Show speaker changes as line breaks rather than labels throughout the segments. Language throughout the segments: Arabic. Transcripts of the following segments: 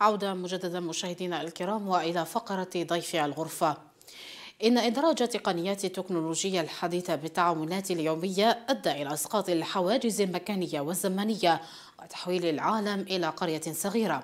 عودة مجددا مشاهدينا الكرام وإلى فقرة ضيف الغرفة إن إدراج تقنيات التكنولوجيا الحديثة بالتعاملات اليومية أدى إلى إسقاط الحواجز المكانية والزمنية وتحويل العالم إلى قرية صغيرة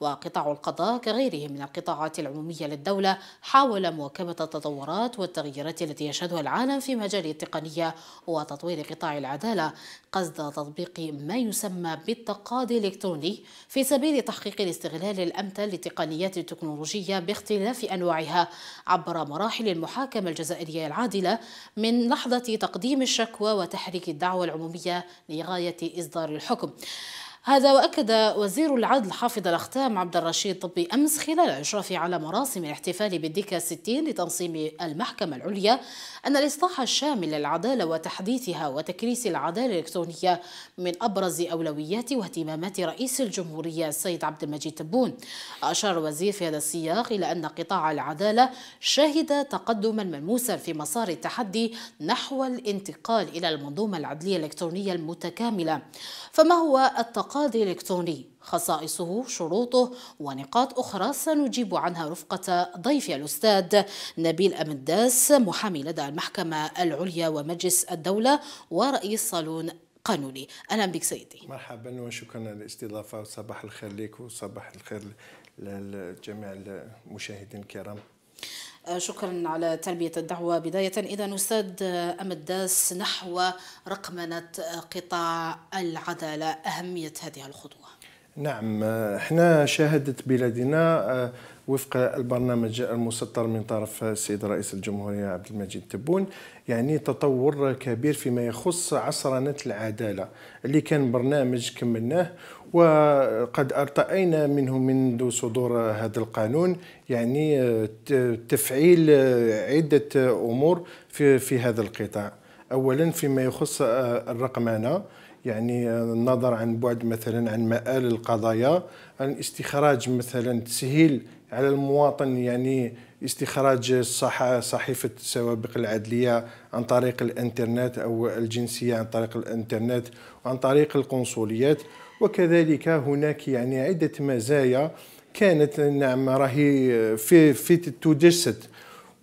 وقطاع القضاء كغيره من القطاعات العمومية للدولة حاول مواكبة التطورات والتغييرات التي يشهدها العالم في مجال التقنية وتطوير قطاع العدالة قصد تطبيق ما يسمى بالتقاضي الإلكتروني في سبيل تحقيق الاستغلال الأمثل للتقنيات التكنولوجية باختلاف أنواعها عبر مراحل المحاكمة الجزائرية العادلة من لحظة تقديم الشكوى وتحريك الدعوة العمومية لغاية إصدار الحكم هذا وأكد وزير العدل حافظ الأختام عبد الرشيد طبي أمس خلال إشرافه على مراسم الاحتفال بالدكة 60 لتنصيم المحكمة العليا أن الإصلاح الشامل للعدالة وتحديثها وتكريس العدالة الإلكترونية من أبرز أولويات واهتمامات رئيس الجمهورية السيد عبد المجيد تبون أشار الوزير في هذا السياق إلى أن قطاع العدالة شهد تقدما ملموسا في مسار التحدي نحو الانتقال إلى المنظومة العدلية الإلكترونية المتكاملة فما هو التقدم نقاد إلكتروني خصائصه شروطه ونقاط أخرى سنجيب عنها رفقة ضيفي الأستاذ نبيل أمداس محامي لدى المحكمة العليا ومجلس الدولة ورئيس صالون
قانوني أهلا بك سيدي مرحبا وشكرا على الاستضافة وصباح الخير لك وصباح الخير لجميع المشاهدين الكرام
آه، شكرا على تلبية الدعوة بداية إذا أستاذ آه، أمداس نحو رقمنة آه، قطاع العدالة أهمية هذه الخطوة
نعم احنا شاهدت بلادنا آه، وفق البرنامج المسطر من طرف السيد رئيس الجمهورية عبد المجيد تبون يعني تطور كبير فيما يخص عصرنة العدالة اللي كان برنامج كملناه وقد ارتأينا منه منذ صدور هذا القانون يعني آه، تفعيل آه، عدة أمور في, في هذا القطاع أولا فيما يخص الرقمنة يعني النظر عن بعد مثلا عن مآل القضايا عن استخراج مثلا تسهيل على المواطن يعني استخراج صحيفة سوابق العدلية عن طريق الانترنت أو الجنسية عن طريق الانترنت وعن طريق القنصليات وكذلك هناك يعني عدة مزايا كانت نعم راهي في في تجسد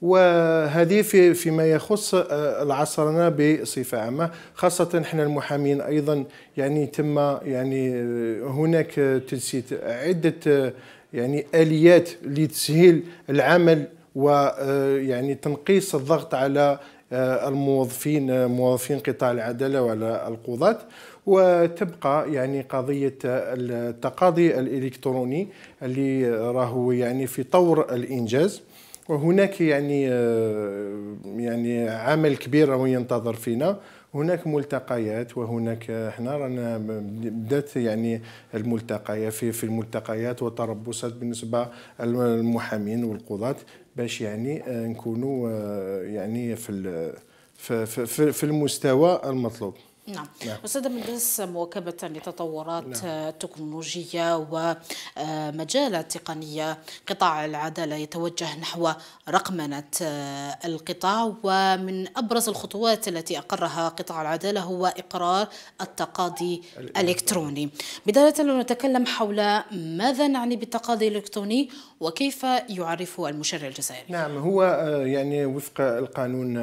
وهذه في فيما يخص آه، العصرنه بصفه عامه خاصه احنا المحامين ايضا يعني تم يعني آه، هناك آه، تنسيت عده يعني اليات لتسهيل العمل ويعني تنقيص الضغط على الموظفين موظفين قطاع العداله وعلى القضاه وتبقى يعني قضية التقاضي الإلكتروني اللي راهو يعني في طور الإنجاز وهناك يعني آه، يعني عمل كبير راه ينتظر فينا هناك ملتقيات وهناك احنا رانا بدات يعني الملتقيات في في الملتقيات وتربصات بالنسبه للمحامين والقضاة باش يعني آه، نكونوا آه، يعني في في في المستوى المطلوب نعم, نعم.
أستاذ مندس مواكبة لتطورات نعم. التكنولوجية ومجال آه، التقنية قطاع العدالة يتوجه نحو رقمنة آه، القطاع ومن أبرز الخطوات التي أقرها قطاع العدالة هو إقرار التقاضي الإلكتروني بداية نتكلم حول ماذا نعني بالتقاضي الإلكتروني وكيف يعرف المشرع الجزائري؟
نعم هو آه، يعني وفق القانون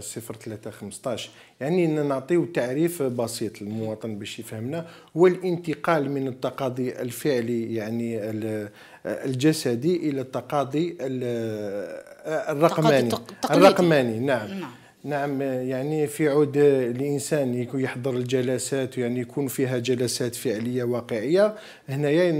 0315 آه، يعني ان نعطيو تعريف بسيط للمواطن باش يفهمنا هو الانتقال من التقاضي الفعلي يعني آه، الجسدي الى التقاضي الرقماني التقاضي الرقماني نعم, نعم. نعم يعني في عود الانسان يكون يحضر الجلسات يعني يكون فيها جلسات فعليه واقعيه هنايا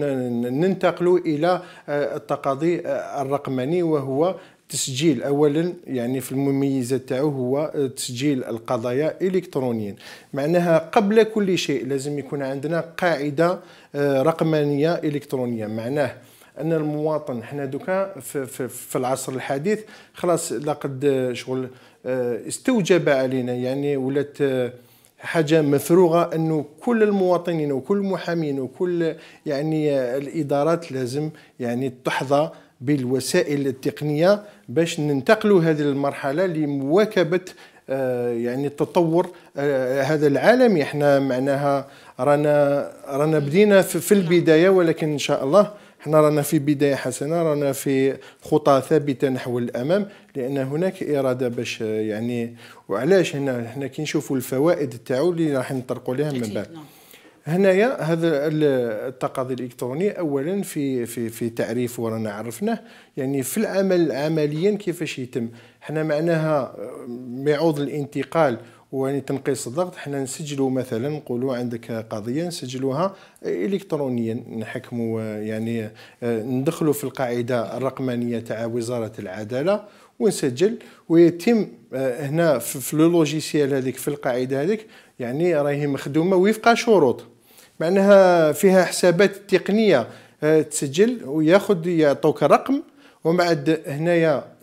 ننتقلوا الى آه، التقاضي آه، الرقمني وهو تسجيل اولا يعني في المميزات تاعو هو آه، تسجيل القضايا الكترونيا معناها قبل كل شيء لازم يكون عندنا قاعده رقمنيه الكترونيه معناه ان المواطن حنا دوكا في, في, في العصر الحديث خلاص لقد شغل آه، استوجب علينا يعني ولات آه، حاجه مفروغه انه كل المواطنين وكل المحامين وكل يعني آه، الادارات لازم يعني تحظى بالوسائل التقنيه باش ننتقلوا هذه المرحله لمواكبه يعني التطور هذا العالمي احنا معناها رانا رانا بدينا في البدايه ولكن ان شاء الله احنا رانا في بدايه حسنه رانا في خطى ثابته نحو الامام لان هناك اراده باش يعني وعلاش هنا حنا كي نشوفوا الفوائد تاعو اللي راح نطرقوا لها من بعد نعم. هنايا هذا التقاضي الالكتروني اولا في في في تعريف ورانا عرفناه يعني في العمل عمليا كيفاش يتم حنا معناها آه، ميعوض الانتقال هو تنقيص الضغط حنا نسجلوا مثلا نقولوا عندك قضيه نسجلوها الكترونيا نحكموا يعني آه، ندخلوا في القاعده الرقمانيه تاع وزاره العداله ونسجل ويتم آه، هنا في لوجيسيال هذيك في القاعده هذيك يعني راهي مخدومه وفق شروط معناها فيها حسابات تقنيه آه، تسجل وياخذ يعطوك رقم ومن بعد هنايا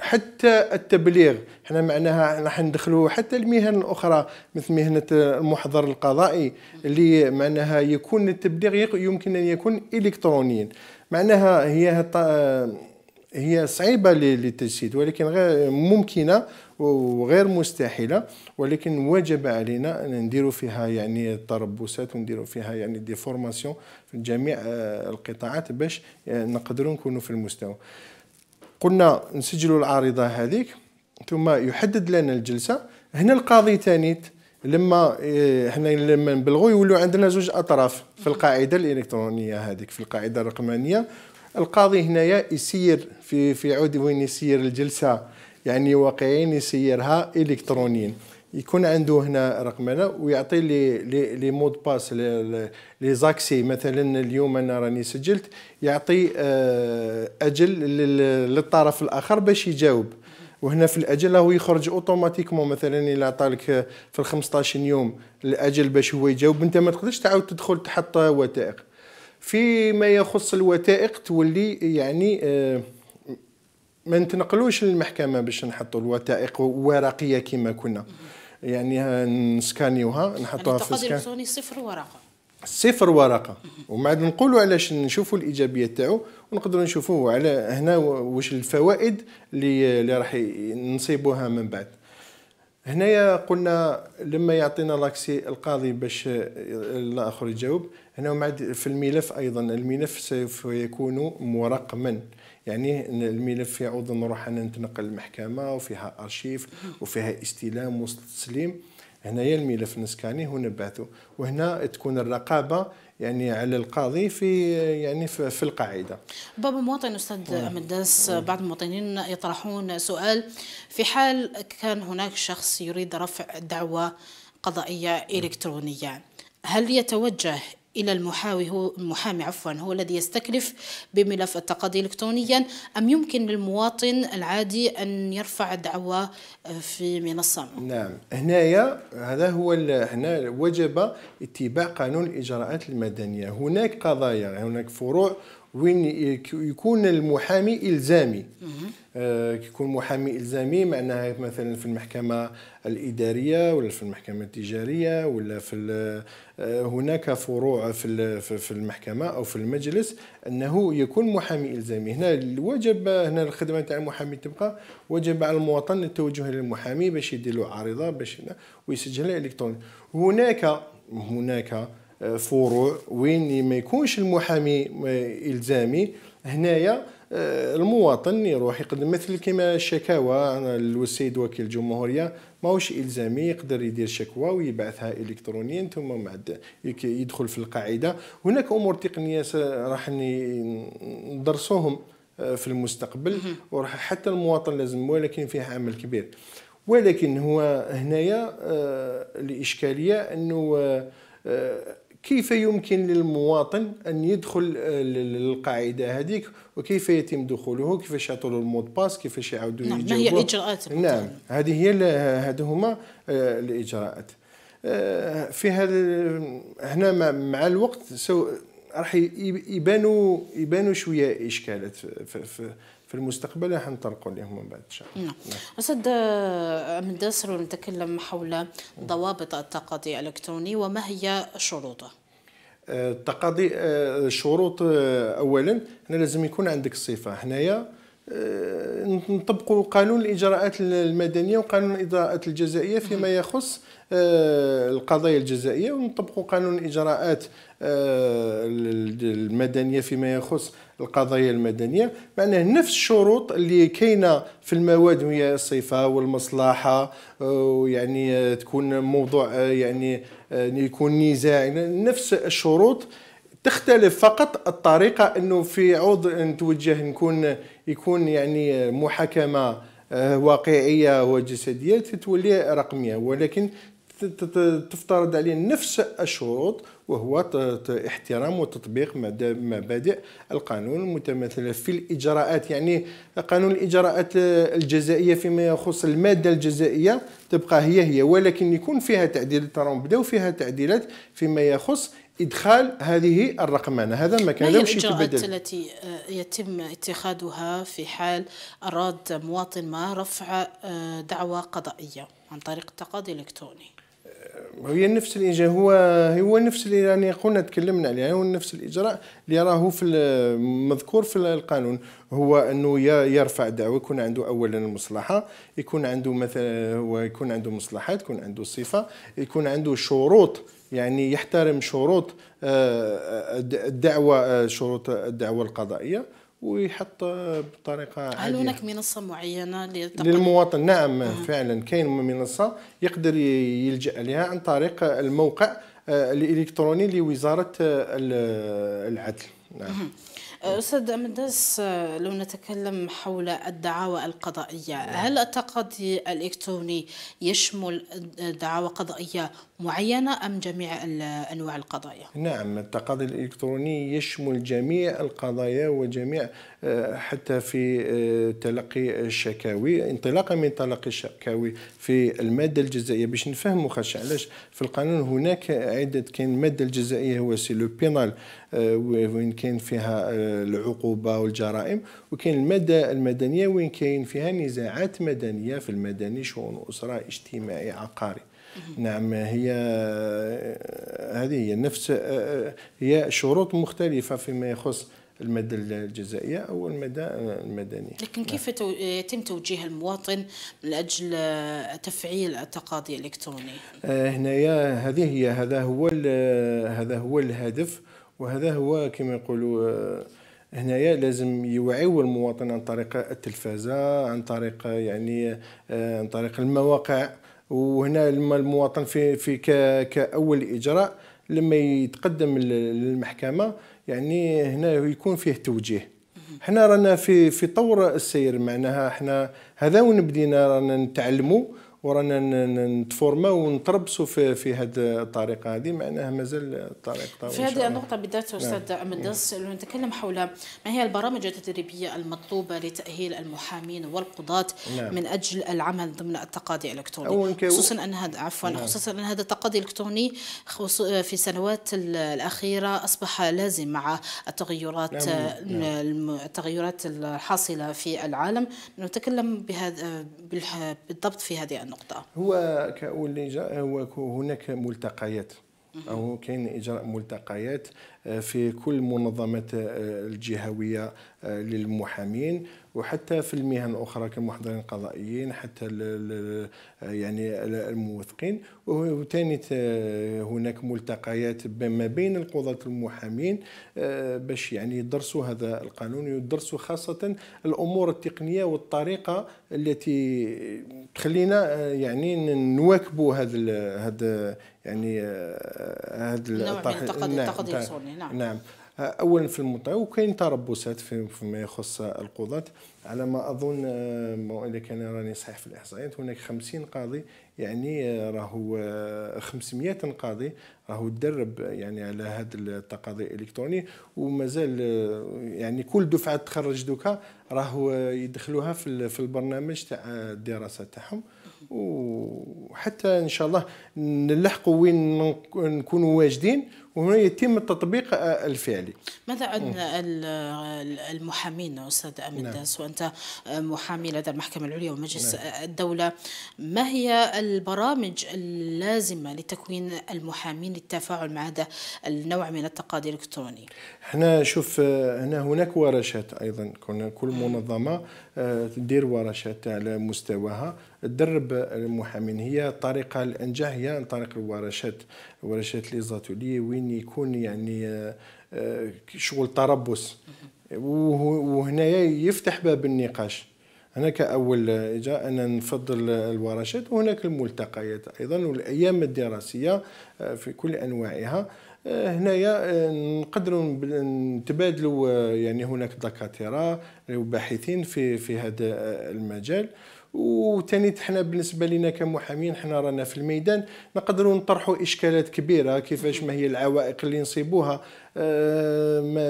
حتى التبليغ احنا معناها راح ندخلوا حتى المهن الاخرى مثل مهنه المحضر القضائي اللي معناها يكون التبليغ يمكن ان يكون الكترونيا معناها هي هي صعيبه للتجسيد ولكن غير ممكنه وغير مستحيله ولكن وجب علينا ان نديروا فيها يعني التربصات ونديروا فيها يعني دي فورماسيون في جميع آه، القطاعات باش آه، نقدروا نكونوا في المستوى قلنا نسجلوا العارضه هذيك ثم يحدد لنا الجلسه هنا القاضي ثاني لما هنا إيه، لما نبلغوا يولوا عندنا زوج اطراف في القاعده الالكترونيه هذيك في القاعده الرقمانيه القاضي هنايا يسير في في عود وين يسير الجلسه يعني واقعين يسيرها الكترونيا يكون عنده هنا رقمنا ويعطي لي لي لي مود باس لي زاكسي مثلا اليوم انا راني سجلت يعطي آه، اجل للطرف الاخر باش يجاوب وهنا في الاجل هو يخرج اوتوماتيكمون مثلا الا عطالك في ال 15 يوم الاجل باش هو يجاوب انت ما تقدرش تعاود تدخل تحط وثائق فيما يخص الوثائق تولي يعني آه ما نتنقلوش للمحكمه باش نحطوا الوثائق ورقيه كما كنا يعني نسكانيوها نحطوها يعني في السكان الالكتروني
صفر ورقه
صفر ورقه ومن بعد نقولوا علاش نشوفوا الايجابيه تاعو ونقدروا نشوفوا على هنا واش الفوائد اللي اللي راح نصيبوها من بعد هنايا قلنا لما يعطينا لاكسي القاضي باش الاخر يجاوب هنا بعد في الملف ايضا الملف سوف يكون مرقما يعني الملف يعود نروح انا نتنقل المحكمه وفيها ارشيف وفيها استلام وتسليم هنايا الملف نسكاني ونبعثه وهنا تكون الرقابه يعني على القاضي في يعني في القاعده.
باب مواطن استاذ نعم. مداس بعض المواطنين يطرحون سؤال في حال كان هناك شخص يريد رفع دعوه قضائيه الكترونيه هل يتوجه إلى المحاوي هو المحامي عفوا هو الذي يستكلف بملف التقاضي إلكترونيا أم يمكن للمواطن العادي أن يرفع الدعوه آه، في منصة
نعم هنايا هذا هو هنا وجب اتباع قانون الإجراءات المدنية هناك قضايا هناك فروع وين يكون المحامي الزامي آه، يكون محامي الزامي معناها مثلا في المحكمه الاداريه ولا في المحكمه التجاريه ولا في آه، هناك فروع في في المحكمه او في المجلس انه يكون محامي الزامي هنا الواجب هنا الخدمه تاع المحامي تبقى وجب على المواطن التوجه للمحامي باش يدير له عارضه باش ويسجلها الكتروني هناك هناك فروع وين ما يكونش المحامي الزامي هنايا آه، المواطن يروح يقدم مثل كما الشكاوى للسيد وكيل الجمهوريه ماهوش الزامي يقدر يدير شكوى ويبعثها الكترونيا ثم بعد يدخل في القاعده هناك امور تقنيه راح ندرسوهم آه، في المستقبل وراح حتى المواطن لازم ولكن فيه عمل كبير ولكن هو هنايا آه، الاشكاليه انه كيف يمكن للمواطن ان يدخل القاعده آه، هذيك وكيف يتم دخوله كيفاش يعطوا له المود باس كيفاش يعاودوا نعم ما هي الاجراءات نعم هذه هي هذو هما آه، الاجراءات آه، في هذا هنا مع الوقت سو راح يبانوا يبانوا شويه اشكالات في, في في المستقبل راح نطرقوا لهم من بعد ان شاء الله نعم, نعم.
استاذ آه، من داسر نتكلم حول ضوابط التقاضي الالكتروني وما هي شروطه
آه، التقاضي الشروط آه، اولا هنا لازم يكون عندك صفه هنايا آه، نطبقوا قانون الاجراءات المدنيه وقانون الاجراءات الجزائيه فيما يخص آه، القضايا الجزائيه ونطبقوا قانون الاجراءات آه، المدنيه فيما يخص القضايا المدنيه معناه نفس الشروط اللي كاينه في المواد وهي الصفه والمصلحه ويعني تكون موضوع يعني يكون نزاع نفس الشروط تختلف فقط الطريقه انه في عوض أن توجه نكون يكون يعني محاكمه آه، واقعيه وجسديه تتولي رقميه ولكن تفترض عليه نفس الشروط وهو احترام وتطبيق مبادئ القانون المتمثلة في الإجراءات يعني قانون الإجراءات الجزائية فيما يخص المادة الجزائية تبقى هي هي ولكن يكون فيها تعديلات راهم بدأوا فيها تعديلات فيما يخص ادخال هذه الرقمنه هذا ما كان ما هي الاجراءات
التي آه، يتم اتخاذها في حال اراد مواطن ما رفع آه، دعوى قضائيه عن طريق التقاضي الالكتروني
هي نفس الإجراء هو هو نفس اللي راني قلنا تكلمنا عليه هو نفس الإجراء اللي راه في مذكور في القانون هو أنه يرفع دعوة يكون عنده أولا المصلحة يكون عنده مثلا هو يكون عنده مصلحات يكون عنده صفة يكون عنده شروط يعني يحترم شروط آه، الدعوة آه، شروط الدعوة القضائية ويحط بطريقه هل
هناك منصه معينه
للمواطن نعم آه. فعلا كاين منصه يقدر يلجا لها عن طريق الموقع آه، الالكتروني لوزاره آه، العدل نعم أه،
أستاذ مداس أه، لو نتكلم حول الدعاوى القضائية نعم. هل التقاضي الإلكتروني يشمل دعاوى قضائية معينة أم جميع أنواع القضايا؟
نعم التقاضي الإلكتروني يشمل جميع القضايا وجميع أه، حتى في تلقي الشكاوي انطلاقا من تلقي الشكاوي في المادة الجزائية باش نفهموا خاش علاش في القانون هناك عدة كاين المادة الجزائية هو سي لو بينال آه، وين كاين فيها آه، العقوبه والجرائم وكاين الماده المدنيه وين كاين فيها نزاعات مدنيه في المدني شؤون اسره اجتماعي عقاري نعم هي آه، هذه هي نفس هي شروط مختلفه فيما يخص المادة الجزائية أو المدى المدني
لكن كيف نعم. يتم توجيه المواطن من أجل تفعيل التقاضي الإلكتروني؟
هنايا هذه هي هذا هو هذا هو الهدف وهذا هو كما يقولوا آه، هنايا لازم يوعيوا المواطن عن طريق التلفازه عن طريق آه، يعني آه، عن طريق المواقع وهنا لما المواطن في في كاول اجراء لما يتقدم للمحكمه يعني هنا يكون فيه توجيه حنا رانا في في طور السير معناها حنا هذا وين بدينا رانا نتعلموا ورانا نتفورماو ونتربصوا في في هذه الطريقه هذه معناها مازال الطريق طويل في هذه النقطه بالذات استاذ مندس
نعم. نعم. نتكلم حول ما هي البرامج التدريبيه المطلوبه لتاهيل المحامين والقضاه نعم. من اجل العمل ضمن التقاضي الالكتروني خصوصا ان هذا عفوا نعم. خصوصا ان هذا التقاضي الالكتروني في السنوات الاخيره اصبح لازم مع التغيرات نعم. التغيرات الحاصله في العالم نتكلم بهذا بالضبط في هذه النقطة؟
هو كأول هو هناك ملتقيات أو كاين إجراء ملتقيات آه، في كل منظمة آه، الجهوية آه، للمحامين وحتى في المهن الاخرى كمحضرين قضائيين حتى يعني الموثقين وثاني هناك ملتقيات ما بين القضاة المحامين آه، باش يعني يدرسوا هذا القانون ويدرسوا خاصة الامور التقنية والطريقة التي تخلينا آه، يعني نواكبوا هذا هذا يعني آه، هذا نعم، نعم،, نعم, نعم, نعم. اولا في المنطقه وكاين تربصات فيما يخص القضاه على ما اظن اذا آه، كان راني صحيح في الاحصائيات هناك 50 قاضي يعني آه، راهو 500 آه، قاضي راهو تدرب يعني على هذا التقاضي الالكتروني ومازال يعني كل دفعه تخرج دوكا راهو يدخلوها في البرنامج تاع الدراسه تاعهم وحتى ان شاء الله نلحقوا وين نكونوا واجدين وهنا يتم التطبيق آه، الفعلي
ماذا عن المحامين استاذ امين نعم. داس وانت آه، محامي لدى المحكمه العليا ومجلس نعم. الدوله ما هي البرامج اللازمه لتكوين المحامين للتفاعل مع هذا النوع من التقاضي الالكتروني
احنا شوف آه، هنا هناك ورشات ايضا كنا كل منظمه تدير ورشات على مستواها تدرب المحامين هي الطريقه الانجح هي عن طريق الورشات ورشات لي زاتولي وين يكون يعني آه، آه، شغل تربص وهنايا يفتح باب النقاش انا كاول جاء انا نفضل الورشات وهناك الملتقيات ايضا والايام الدراسيه آه، في كل انواعها آه، هنايا آه، نقدروا نتبادلوا آه، يعني هناك دكاتره وباحثين في في هذا المجال وثاني حنا بالنسبه لنا كمحامين حنا رانا في الميدان نقدروا نطرحوا اشكالات كبيره كيفاش ما هي العوائق اللي نصيبوها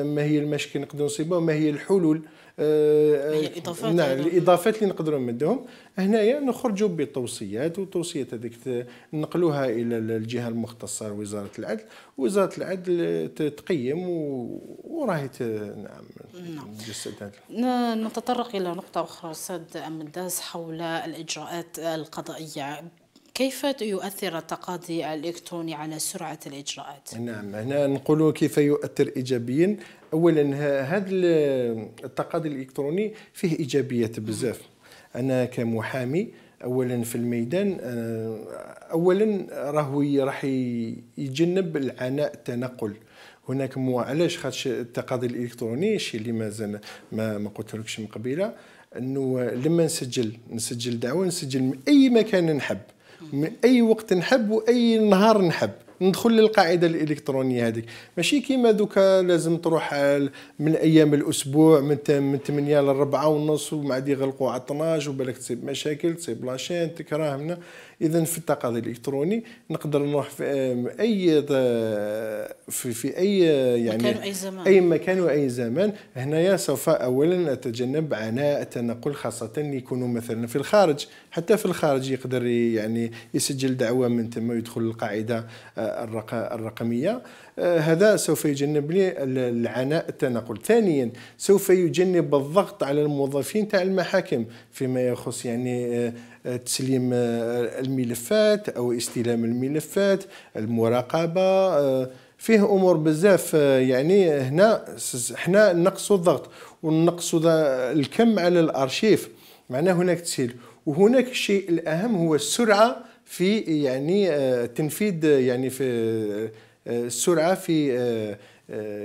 ما هي المشاكل نقدروا نصيبوها ما هي الحلول آه، آه، الاضافات نعم الاضافات اللي نقدروا نمدوهم هنايا نخرجوا بالتوصيات والتوصيات هذيك نقلوها الى الجهه المختصه وزاره العدل وزاره العدل تقيم وراهي نعم
نعم نتطرق الى نقطه اخرى استاذ امداس حول الاجراءات القضائيه كيف يؤثر التقاضي الالكتروني على سرعه
الاجراءات؟ نعم هنا نقول كيف يؤثر ايجابيا اولا هذا التقاضي الالكتروني فيه ايجابيات بزاف انا كمحامي اولا في الميدان آه، اولا راهو راح يتجنب العناء التنقل هناك مو علاش خاطش التقاضي الالكتروني الشيء اللي مازال ما ما قلتلكش من قبيله انه لما نسجل نسجل دعوه نسجل من اي مكان نحب من اي وقت نحب واي نهار نحب ندخل للقاعده الالكترونيه هذيك ماشي كيما دوكا لازم تروح من ايام الاسبوع من من 8 ل 4 ونص ومع يغلقوا على 12 وبالك تصيب مشاكل تصيب لاشين هنا اذا في التقاضي الالكتروني نقدر نروح في اي في, في اي يعني مكان اي زمان اي مكان واي زمان هنايا سوف اولا اتجنب عناء التنقل خاصه يكونوا مثلا في الخارج حتى في الخارج يقدر يعني يسجل دعوه من تما يدخل القاعده آه، الرقمية آه، هذا سوف يجنب لي العناء التنقل ثانيا سوف يجنب الضغط على الموظفين تاع المحاكم فيما يخص يعني آه، تسليم آه، الملفات أو استلام الملفات المراقبة فيه امور بزاف يعني هنا حنا نقصوا الضغط ونقصوا الكم على الارشيف معناه هناك تسهيل وهناك الشيء الاهم هو السرعه في يعني آه، تنفيذ آه، يعني في آه، السرعه في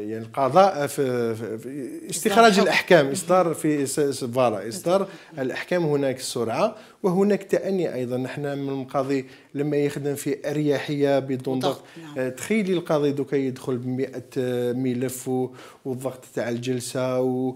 يعني القضاء في استخراج الاحكام اصدار في سفاره اصدار الاحكام هناك السرعه وهناك تاني ايضا نحن من القاضي لما يخدم في اريحيه بدون ضغط نعم. تخيلي القاضي دوكا يدخل ب 100 ملف والضغط تاع الجلسه و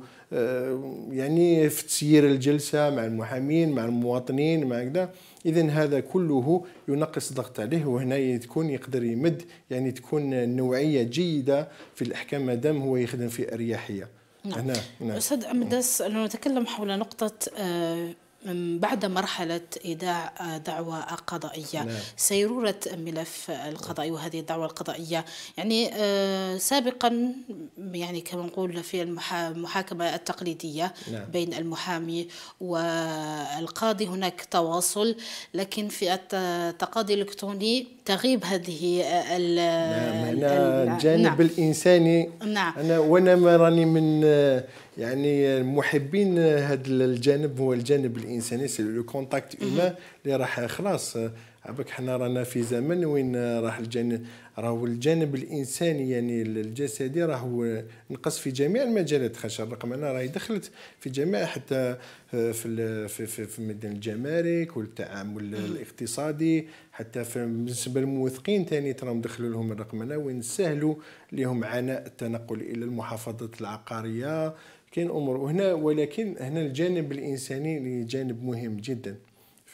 يعني في تسيير الجلسه مع المحامين مع المواطنين مع كذا اذا هذا كله ينقص الضغط عليه وهنا تكون يقدر يمد يعني تكون نوعيه جيده في الاحكام ما دام هو يخدم في اريحيه نعم. هنا. نعم.
استاذ امدس نتكلم حول نقطه آه بعد مرحلة إيداع آه، دعوة قضائية نعم. سيرورة ملف القضائي وهذه الدعوة القضائية يعني آه، سابقا يعني كما نقول في المحاكمة التقليدية نعم. بين المحامي والقاضي هناك تواصل لكن في التقاضي الإلكتروني تغيب هذه ال نعم.
نعم. الجانب نعم. الإنساني نعم. أنا وأنا ما راني من آه، يعني محبين هذا الجانب هو الجانب الانساني سي لو كونتاكت اومان اللي راح خلاص عباك حنا رانا في زمن وين راح الجانب راهو الجانب الانساني يعني الجسدي راهو نقص في جميع المجالات خاش الرقم انا راهي دخلت في جميع حتى في في في, في ميدان الجمارك والتعامل الاقتصادي حتى في بالنسبه للموثقين ثاني تراهم دخلوا لهم الرقم انا وين سهلوا لهم عناء التنقل الى المحافظات العقاريه كاين امور وهنا ولكن هنا الجانب الانساني اللي جانب مهم جدا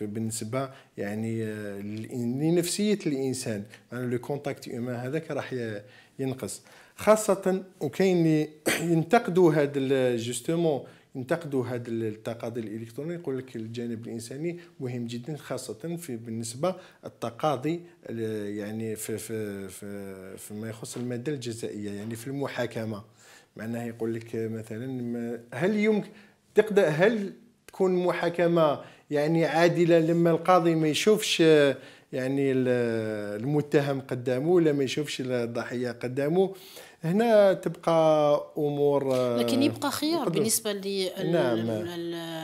بالنسبه يعني آه، لنفسيه الانسان يعني لو كونتاكت هومان هذاك راح ينقص خاصه وكاين اللي ينتقدوا هذا جوستومون ينتقدوا هذا التقاضي الالكتروني يقول لك الجانب الانساني مهم جدا خاصه في بالنسبه التقاضي يعني في في في فيما يخص الماده الجزائيه يعني في المحاكمه معناها يقول لك مثلا هل يمكن تقدر هل تكون محاكمه يعني عادله لما القاضي ما يشوفش يعني المتهم قدامه ولا ما يشوفش الضحيه قدامه هنا تبقى امور آه، لكن يبقى
خيار بالنسبه لل نعم انا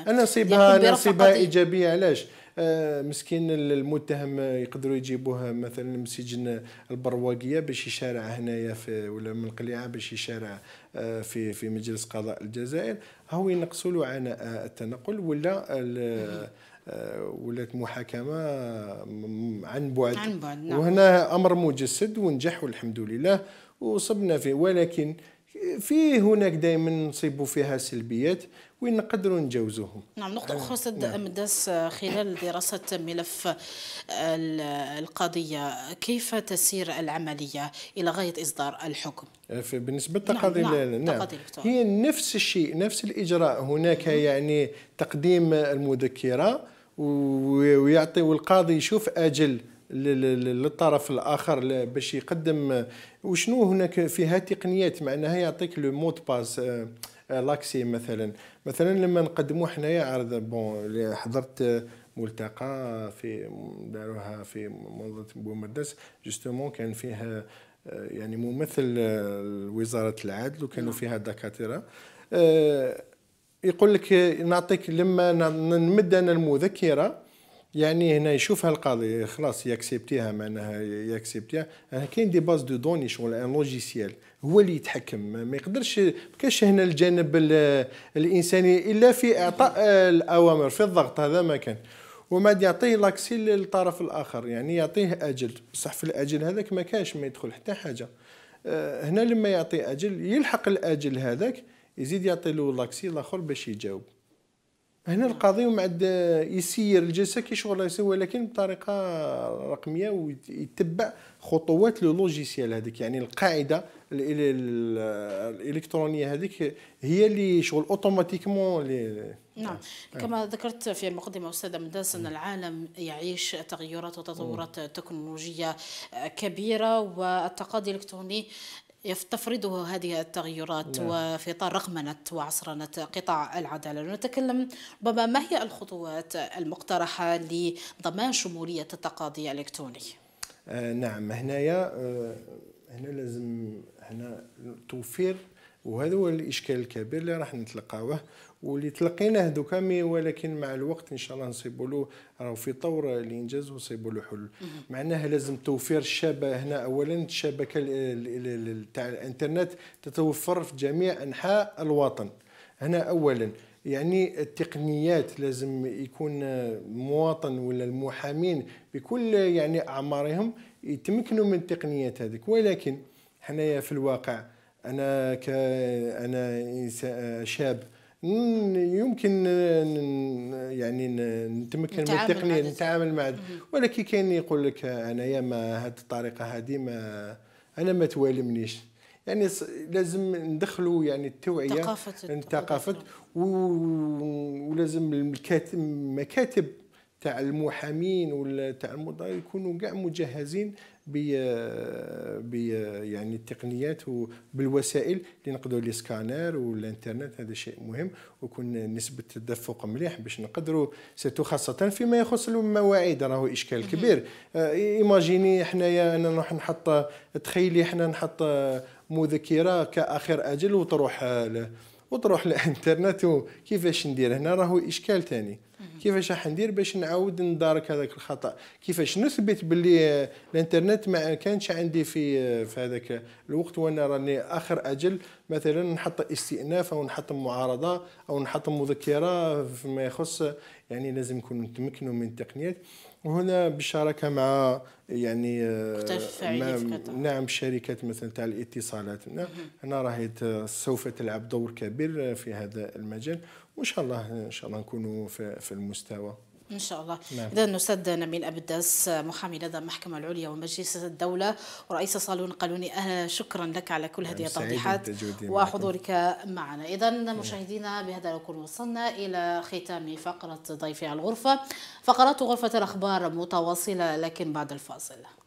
يعني نصيبها نصيبها ايجابيه علاش آه، مسكين المتهم يقدروا يجيبوه مثلا من سجن البرواقيه باش يشارع هنايا في ولا من القليعه باش يشارع آه، في في مجلس قضاء الجزائر هو ينقصوا له عناء آه، التنقل ولا آه، ولات محاكمه عن بعد عن
بعد نعم. وهنا
امر مجسد ونجح والحمد لله وصبنا فيه ولكن في هناك دائما نصيبوا فيها سلبيات وين نقدروا نجاوزوهم.
نعم نقطة أخرى سد نعم. امداس خلال دراسة ملف القضية كيف تسير العملية إلى غاية إصدار الحكم؟
بالنسبة نعم، للتقاضي نعم, نعم. نعم. هي نفس الشيء نفس الإجراء هناك يعني تقديم المذكرة ويعطي والقاضي يشوف أجل للطرف الاخر باش يقدم وشنو هناك فيها تقنيات معناها يعطيك لو مود باس آه، آه، لاكسي مثلا مثلا لما نقدموا حنايا عرض بون حضرت آه، ملتقى في داروها في منظمه بومردس جوستومون كان فيها يعني ممثل وزاره العدل وكانوا نعم. فيها دكاتره يقول لك نعطيك لما نمد انا المذكره يعني هنا يشوف القاضي خلاص ياكسبتيها معناها ياكسبتيها كاين دي باز دو دوني شغل ان لوجيسيال هو اللي يتحكم ما يقدرش ما كاش هنا الجانب الانساني الا في اعطاء الاوامر في الضغط هذا ما كان وما يعطيه لاكسي للطرف الاخر يعني يعطيه اجل بصح في الاجل هذاك ما كاش ما يدخل حتى حاجه آه، هنا لما يعطي اجل يلحق الاجل هذاك يزيد يعطي له لاكسي الاخر باش يجاوب هنا القاضي ومن بعد يسير الجلسه كي شغل ولكن بطريقه رقميه ويتبع خطوات لو لوجيسيال هذيك يعني القاعده الالكترونيه هذيك هي اللي شغل اوتوماتيكمون اللي نعم
آه. كما ذكرت في المقدمة أستاذة مداس أن العالم يعيش تغيرات وتطورات تكنولوجية كبيرة والتقاضي الإلكتروني تفرضه هذه التغيرات نعم. وفي إطار رقمنة وعصرنة قطاع العدالة نتكلم ربما ما هي الخطوات المقترحة لضمان شمولية التقاضي الإلكتروني
آه نعم هنايا آه هنا لازم هنا توفير وهذا هو الاشكال الكبير اللي راح نتلقاوه واللي تلقيناه دوكا مي ولكن مع الوقت ان شاء الله نصيبوا له راهو في طور الانجاز ونصيبوا له حلول معناها لازم توفير الشبكه هنا اولا الشبكه تاع الانترنت تتوفر في جميع انحاء الوطن هنا اولا يعني التقنيات لازم يكون المواطن ولا المحامين بكل يعني اعمارهم يتمكنوا من التقنيات هذيك ولكن حنايا في الواقع انا ك انا شاب يمكن يعني نتمكن من التقنيه نتعامل مع ولكن كاين يقول لك انايا ما هذه الطريقه هذه ما انا ما توالمنيش يعني لازم ندخلوا يعني التوعيه ثقافه الثقافه ولازم المكاتب تاع المحامين ولا تاع المضايق يكونوا كاع مجهزين ب ب يعني التقنيات وبالوسائل اللي نقدروا لي سكانر والانترنت هذا شيء مهم وكون نسبه التدفق مليح باش نقدروا سيتو خاصه فيما يخص المواعيد راهو اشكال كبير آه، ايماجيني حنايا انا نروح نحط تخيلي حنا نحط مذكره كاخر اجل وتروح وتروح للانترنت وكيفاش ندير هنا راهو اشكال ثاني كيفاش راح ندير باش نعاود ندارك هذاك الخطا كيفاش نثبت باللي الانترنت ما كانش عندي في في هذاك الوقت وانا راني اخر اجل مثلا نحط استئناف او نحط معارضه او نحط مذكره فيما يخص يعني لازم نكون نتمكنوا من التقنيات وهنا بالشراكه مع يعني آه، نعم شركات مثلا تاع الاتصالات هنا راهي سوف تلعب دور كبير في هذا المجال وان شاء الله ان شاء الله نكونوا في المستوى
ان شاء الله نعم. اذا نسد نميل ابداس محامي لدى المحكمه العليا ومجلس الدوله ورئيس صالون قانوني أهلا شكرا لك على كل هذه نعم، التوضيحات وحضورك معنا اذا مشاهدينا بهذا نكون وصلنا الى ختام فقره ضيفي على الغرفه فقرات غرفه الاخبار متواصله لكن بعد الفاصل